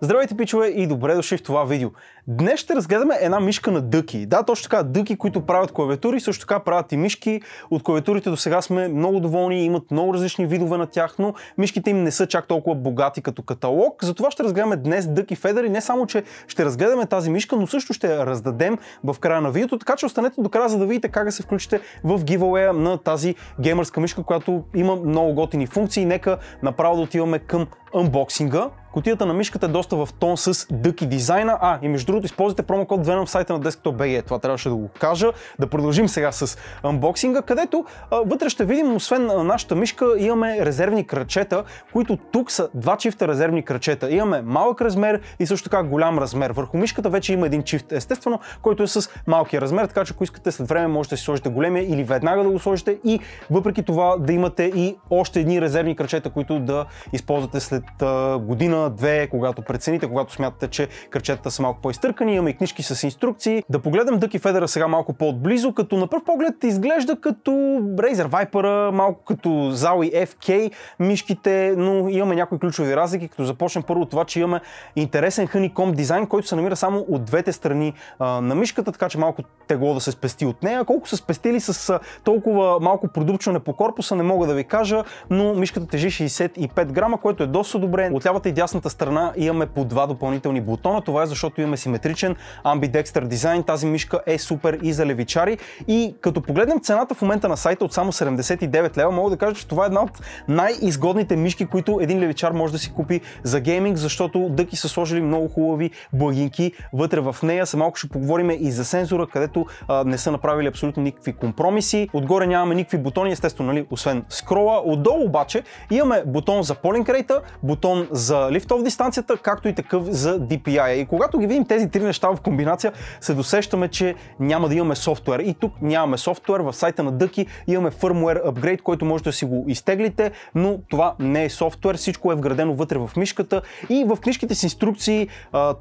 Здравейте, пичове и добре дошли в това видео. Днес ще разгледаме една мишка на дъки. Да, точно така, дъки, които правят клавиатури, също така правят и мишки. От клавиатурите до сега сме много доволни, имат много различни видове на тях, но мишките им не са чак толкова богати като каталог. Затова ще разгледаме днес дъки федери. Не само, че ще разгледаме тази мишка, но също ще я раздадем в края на видеото, така че останете до края, за да видите как да се включите в гивалея на тази геймърска мишка, която има много готини функции. Нека направо да отиваме към анбоксинга. Котията на мишката е доста в тон с дъки дизайна. А, и между другото, използвайте промокод Venom в сайта на Desktop.bg. Това трябваше да го кажа. Да продължим сега с анбоксинга, където а, вътре ще видим, освен нашата мишка, имаме резервни крачета, които тук са два чифта резервни крачета. Имаме малък размер и също така голям размер. Върху мишката вече има един чифт, естествено, който е с малкия размер, така че ако искате след време можете да си сложите големия или веднага да го сложите и въпреки това да имате и още едни резервни крачета, които да използвате след а, година, две, когато прецените, когато смятате, че кръчетата са малко по-изтъркани, имаме и книжки с инструкции. Да погледам Дъки Федера сега малко по-отблизо, като на пръв поглед изглежда като Razer Viper, малко като Zawi FK мишките, но имаме някои ключови разлики, като започнем първо от това, че имаме интересен Honeycomb дизайн, който се намира само от двете страни а, на мишката, така че малко тегло да се спести от нея. Колко са спестили с а, толкова малко продупчване по корпуса, не мога да ви кажа, но мишката тежи 65 грама, което е доста добре. От лявата и дясната страна имаме по два допълнителни бутона. Това е защото имаме симетричен амбидекстър дизайн. Тази мишка е супер и за левичари. И като погледнем цената в момента на сайта от само 79 лева, мога да кажа, че това е една от най-изгодните мишки, които един левичар може да си купи за гейминг, защото дъки са сложили много хубави благинки вътре в нея. Са малко ще поговорим и за сензора, където а, не са направили абсолютно никакви компромиси. Отгоре нямаме никакви бутони, естествено, нали, освен скрола. Отдолу обаче имаме бутон за полинг рейта, бутон за лифт нали, в дистанцията, както и такъв за DPI. И когато ги видим тези три неща в комбинация, се досещаме, че няма да имаме софтуер. И тук нямаме софтуер, в сайта на Дъки имаме firmware upgrade, който може да си го изтеглите, но това не е софтуер, всичко е вградено вътре в мишката и в книжките с инструкции,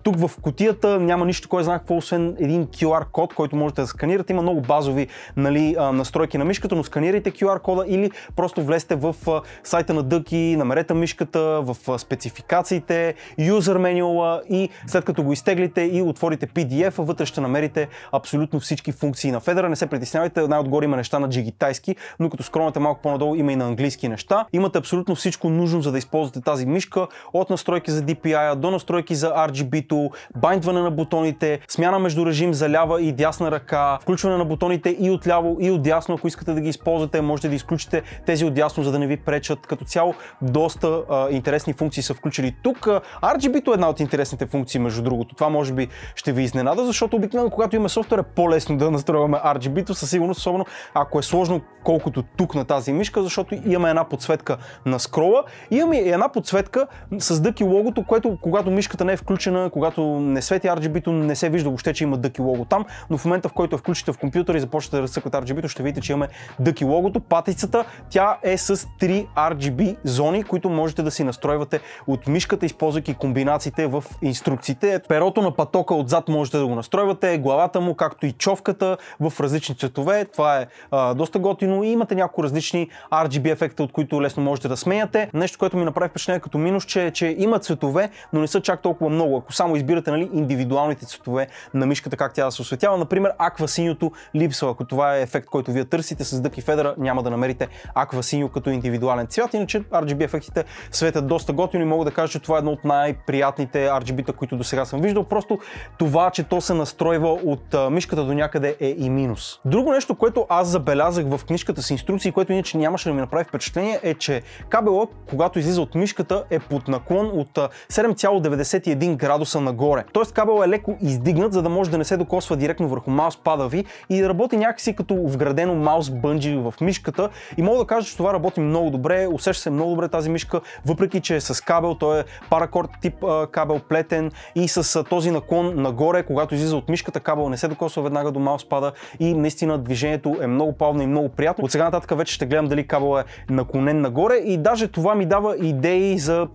тук в котията няма нищо, кой знае какво, освен един QR код, който можете да сканирате. Има много базови нали, настройки на мишката, но сканирайте QR кода или просто влезте в сайта на Дъки, намерете мишката в спецификация конфигурациите, юзер manual и след като го изтеглите и отворите PDF, вътре ще намерите абсолютно всички функции на Федера. Не се притеснявайте, най-отгоре има неща на джигитайски, но като скромате малко по-надолу има и на английски неща. Имате абсолютно всичко нужно, за да използвате тази мишка, от настройки за DPI до настройки за RGB-то, байдване на бутоните, смяна между режим за лява и дясна ръка, включване на бутоните и отляво и дясно. ако искате да ги използвате, можете да изключите тези дясно, за да не ви пречат. Като цяло, доста а, интересни функции са включили тук RGB-то е една от интересните функции, между другото. Това може би ще ви изненада, защото обикновено когато има софтуер е по-лесно да настройваме RGB-то, със сигурност, особено ако е сложно колкото тук на тази мишка, защото имаме една подсветка на скрола, имаме и една подсветка с дъки логото, което когато мишката не е включена, когато не свети RGB-то, не се вижда въобще, че има дъки лого там, но в момента в който включите в компютъра и започнете да разсъквате RGB-то, ще видите, че имаме дъки логото. Патицата, тя е с 3 RGB зони, които можете да си настройвате от мишката мишката, използвайки комбинациите в инструкциите. Перото на патока отзад можете да го настройвате, главата му, както и човката в различни цветове. Това е а, доста готино и имате някои различни RGB ефекта, от които лесно можете да сменяте. Нещо, което ми направи впечатление като минус, че, че има цветове, но не са чак толкова много. Ако само избирате нали, индивидуалните цветове на мишката, как тя да се осветява, например, аквасиньото липсва. Ако това е ефект, който вие търсите с дъки федера, няма да намерите аквасиньо като индивидуален цвят. Иначе RGB ефектите светят доста готино и мога да кажа, че това е едно от най-приятните RGB-та, които до сега съм виждал. Просто това, че то се настройва от а, мишката до някъде е и минус. Друго нещо, което аз забелязах в книжката с инструкции, което иначе нямаше да ми направи впечатление, е, че кабелът, когато излиза от мишката, е под наклон от 7,91 градуса нагоре. Тоест кабел е леко издигнат, за да може да не се докосва директно върху маус-пада ви и да работи някакси като вградено маус бънджи в мишката. И мога да кажа, че това работи много добре, усеща се много добре тази мишка, въпреки че е с кабел, той е паракорд тип а, кабел плетен и с а, този наклон нагоре, когато излиза от мишката, кабел не се докосва веднага до мауспада и наистина движението е много плавно и много приятно. От сега нататък вече ще гледам дали кабел е наклонен нагоре и даже това ми дава идеи за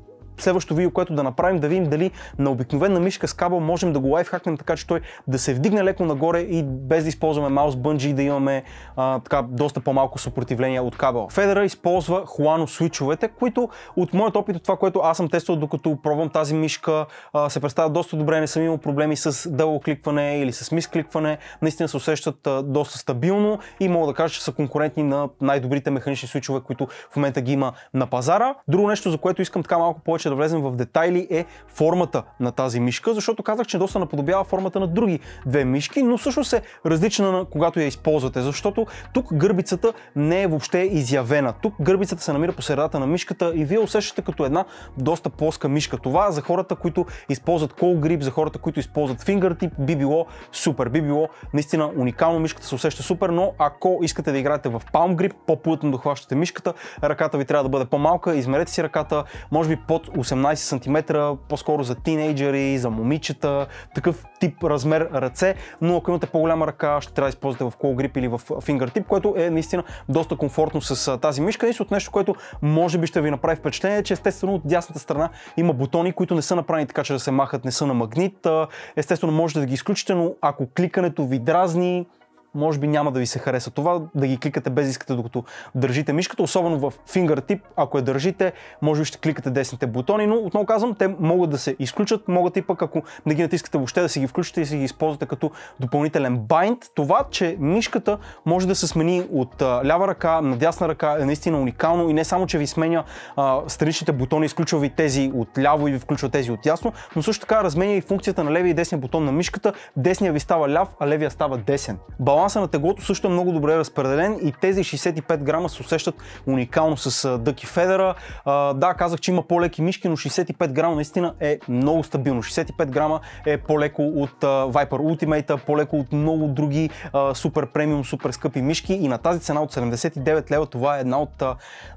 следващото видео, което да направим, да видим дали на обикновена мишка с кабел можем да го лайфхакнем така, че той да се вдигне леко нагоре и без да използваме маус бънджи и да имаме а, така, доста по-малко съпротивление от кабела. Федера използва Хуано свичовете, които от моят опит, от това, което аз съм тествал, докато пробвам тази мишка, а, се представят доста добре, не съм имал проблеми с дълго кликване или с мискликване, наистина се усещат а, доста стабилно и мога да кажа, че са конкурентни на най-добрите механични свичове, които в момента ги има на пазара. Друго нещо, за което искам така малко повече да влезем в детайли е формата на тази мишка, защото казах, че доста наподобява формата на други две мишки, но всъщност е различна когато я използвате, защото тук гърбицата не е въобще изявена. Тук гърбицата се намира по средата на мишката и вие усещате като една доста плоска мишка. Това за хората, които използват кол грип, за хората, които използват фингъртип, би било супер, би било наистина уникално, мишката се усеща супер, но ако искате да играете в палм грип, по-плътно дохващате мишката, ръката ви трябва да бъде по-малка, измерете си ръката, може би под 18 см, по-скоро за тинейджери, за момичета, такъв тип размер ръце, но ако имате по-голяма ръка, ще трябва да използвате в Call Grip или в Finger Tip, което е наистина доста комфортно с тази мишка. И от нещо, което може би ще ви направи впечатление, е, че естествено от дясната страна има бутони, които не са направени така, че да се махат, не са на магнит. Естествено може да ги изключите, но ако кликането ви дразни, може би няма да ви се хареса това, да ги кликате без искате, докато държите мишката, особено в fingertip, ако я държите, може би ще кликате десните бутони, но отново казвам, те могат да се изключат, могат и пък ако не ги натискате въобще да си ги включите и си ги използвате като допълнителен байнд. Това, че мишката може да се смени от лява ръка на дясна ръка е наистина уникално и не само, че ви сменя а, страничните бутони, изключва ви тези от ляво и ви включва тези от ясно, но също така разменя и функцията на левия и десния бутон на мишката. Десния ви става ляв, а левия става десен баланса на теглото също е много добре разпределен и тези 65 грама се усещат уникално с дъки федера. да, казах, че има по-леки мишки, но 65 грама наистина е много стабилно. 65 грама е по-леко от Viper Ultimate, по-леко от много други супер премиум, супер скъпи мишки и на тази цена от 79 лева това е една от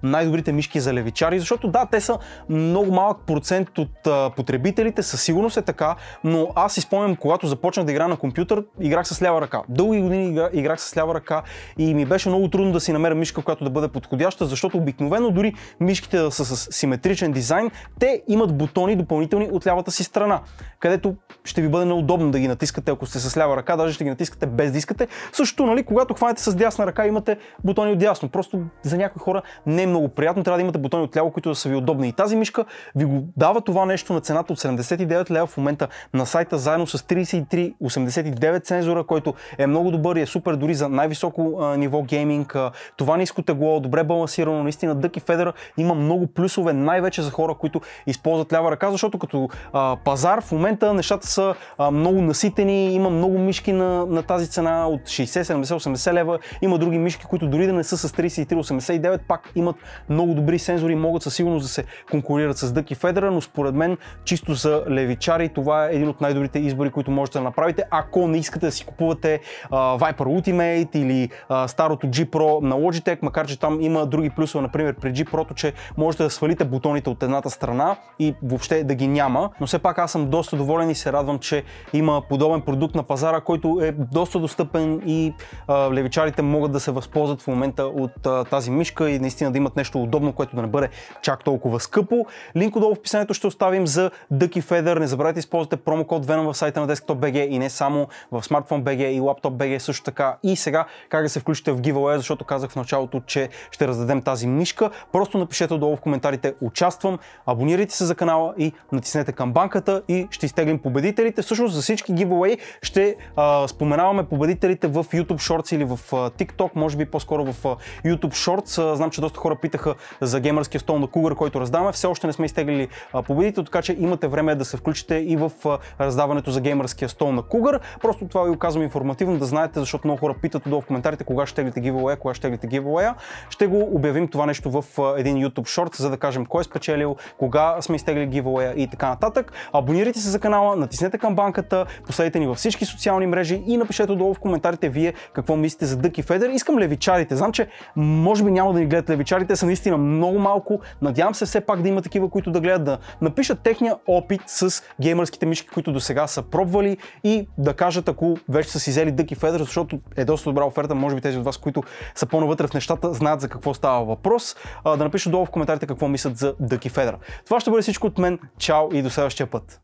най-добрите мишки за левичари, защото да, те са много малък процент от потребителите, със сигурност е така, но аз изпомням, когато започнах да игра на компютър, играх с лява ръка. Дълги години игра, играх с лява ръка и ми беше много трудно да си намеря мишка, която да бъде подходяща, защото обикновено дори мишките да са с симетричен дизайн, те имат бутони допълнителни от лявата си страна, където ще ви бъде неудобно да ги натискате, ако сте с лява ръка, даже ще ги натискате без да искате. Също, нали, когато хванете с дясна ръка, имате бутони от дясно. Просто за някои хора не е много приятно, трябва да имате бутони от ляво, които да са ви удобни. И тази мишка ви го дава това нещо на цената от 79 лева в момента на сайта, заедно с 3389 сензора, който е много добър и е е супер дори за най-високо а, ниво гейминг. А, това ниско тегло, добре балансирано, наистина Дъки Федера има много плюсове, най-вече за хора, които използват лява ръка, защото като а, пазар в момента нещата са а, много наситени, има много мишки на, на тази цена от 60, 70, 80 лева, има други мишки, които дори да не са с 33,89, пак имат много добри сензори, могат със сигурност да се конкурират с Дъки Федера, но според мен чисто за левичари това е един от най-добрите избори, които можете да направите, ако не искате да си купувате а, Sniper Ultimate или а, старото G Pro на Logitech, макар че там има други плюсове, например при G Pro, че можете да свалите бутоните от едната страна и въобще да ги няма. Но все пак аз съм доста доволен и се радвам, че има подобен продукт на пазара, който е доста достъпен и а, левичарите могат да се възползват в момента от а, тази мишка и наистина да имат нещо удобно, което да не бъде чак толкова скъпо. Линк отдолу в описанието ще оставим за Ducky Feather. Не забравяйте да използвате промокод Venom в сайта на Desktop BG и не само в смартфон BG и laptopbg. BG също също така и сега как да се включите в giveaway, защото казах в началото, че ще раздадем тази мишка. Просто напишете долу в коментарите участвам, абонирайте се за канала и натиснете камбанката и ще изтеглим победителите. Всъщност за всички giveaway ще а, споменаваме победителите в YouTube Shorts или в а, TikTok, може би по-скоро в а, YouTube Shorts. А, знам, че доста хора питаха за геймърския стол на Cougar, който раздаваме. Все още не сме изтеглили победите, така че имате време да се включите и в а, раздаването за геймърския стол на Cougar. Просто това ви оказвам информативно да знаете, защото много хора питат долу в коментарите кога ще теглите giveaway, кога ще теглите giveaway. Ще го обявим това нещо в един YouTube Short, за да кажем кой е спечелил, кога сме изтегли giveaway и така нататък. Абонирайте се за канала, натиснете камбанката, последите ни във всички социални мрежи и напишете отдолу в коментарите вие какво мислите за Дъки Федер. Искам левичарите. Знам, че може би няма да ни гледат левичарите, са наистина много малко. Надявам се все пак да има такива, които да гледат, да напишат техния опит с геймърските мишки, които до сега са пробвали и да кажат ако вече са си взели Дъки Федер, защото е доста добра оферта. Може би тези от вас, които са по-навътре в нещата, знаят за какво става въпрос. да напишат долу в коментарите какво мислят за Дъки Федера. Това ще бъде всичко от мен. Чао и до следващия път.